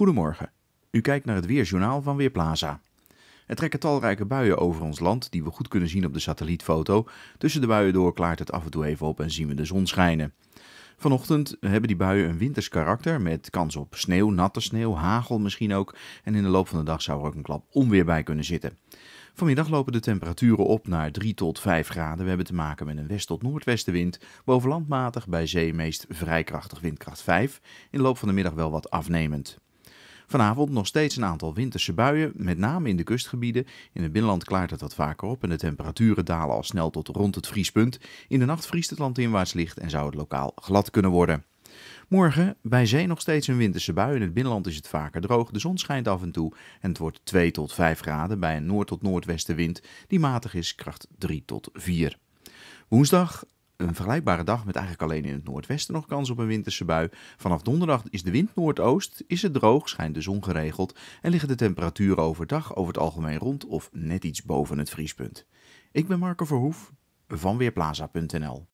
Goedemorgen. U kijkt naar het Weerjournaal van Weerplaza. Er trekken talrijke buien over ons land, die we goed kunnen zien op de satellietfoto. Tussen de buien door klaart het af en toe even op en zien we de zon schijnen. Vanochtend hebben die buien een winters karakter met kans op sneeuw, natte sneeuw, hagel misschien ook. En in de loop van de dag zou er ook een klap onweer bij kunnen zitten. Vanmiddag lopen de temperaturen op naar 3 tot 5 graden. We hebben te maken met een west- tot noordwestenwind. Bovenlandmatig bij zee meest vrij krachtig windkracht 5. In de loop van de middag wel wat afnemend. Vanavond nog steeds een aantal winterse buien, met name in de kustgebieden. In het binnenland klaart het wat vaker op en de temperaturen dalen al snel tot rond het vriespunt. In de nacht vriest het land inwaarts licht en zou het lokaal glad kunnen worden. Morgen bij zee nog steeds een winterse bui. In het binnenland is het vaker droog. De zon schijnt af en toe en het wordt 2 tot 5 graden bij een noord- tot noordwestenwind die matig is, kracht 3 tot 4. Woensdag een vergelijkbare dag met eigenlijk alleen in het noordwesten nog kans op een winterse bui. Vanaf donderdag is de wind noordoost, is het droog, schijnt de zon geregeld en liggen de temperaturen overdag over het algemeen rond of net iets boven het vriespunt. Ik ben Marco Verhoef van Weerplaza.nl